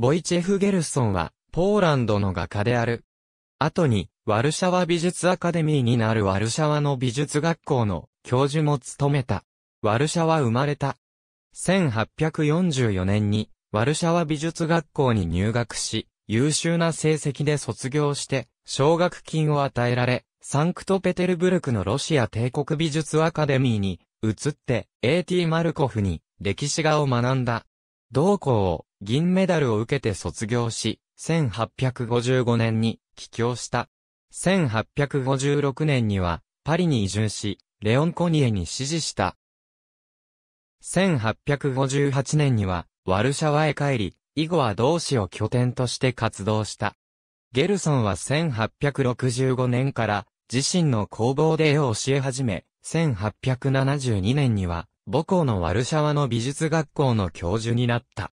ボイチェフ・ゲルソンは、ポーランドの画家である。後に、ワルシャワ美術アカデミーになるワルシャワの美術学校の教授も務めた。ワルシャワ生まれた。1844年に、ワルシャワ美術学校に入学し、優秀な成績で卒業して、奨学金を与えられ、サンクトペテルブルクのロシア帝国美術アカデミーに移って、A.T. マルコフに歴史画を学んだ。同校を銀メダルを受けて卒業し、1855年に帰郷した。1856年にはパリに移住し、レオン・コニエに支持した。1858年にはワルシャワへ帰り、以後は同志を拠点として活動した。ゲルソンは1865年から自身の工房で絵を教え始め、1872年には母校のワルシャワの美術学校の教授になった。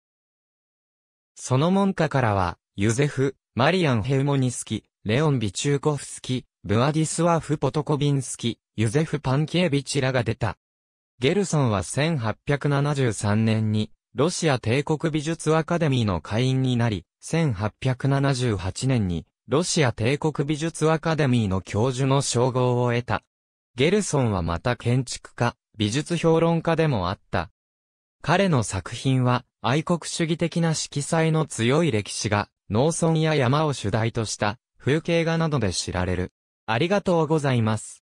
その門下からは、ユゼフ、マリアン・ヘウモニスキ、レオン・ビチューコフスキ、ブアディスワーフ・ポトコビンスキ、ユゼフ・パンキエビチらが出た。ゲルソンは1873年に、ロシア帝国美術アカデミーの会員になり、1878年に、ロシア帝国美術アカデミーの教授の称号を得た。ゲルソンはまた建築家、美術評論家でもあった。彼の作品は、愛国主義的な色彩の強い歴史が、農村や山を主題とした、風景画などで知られる。ありがとうございます。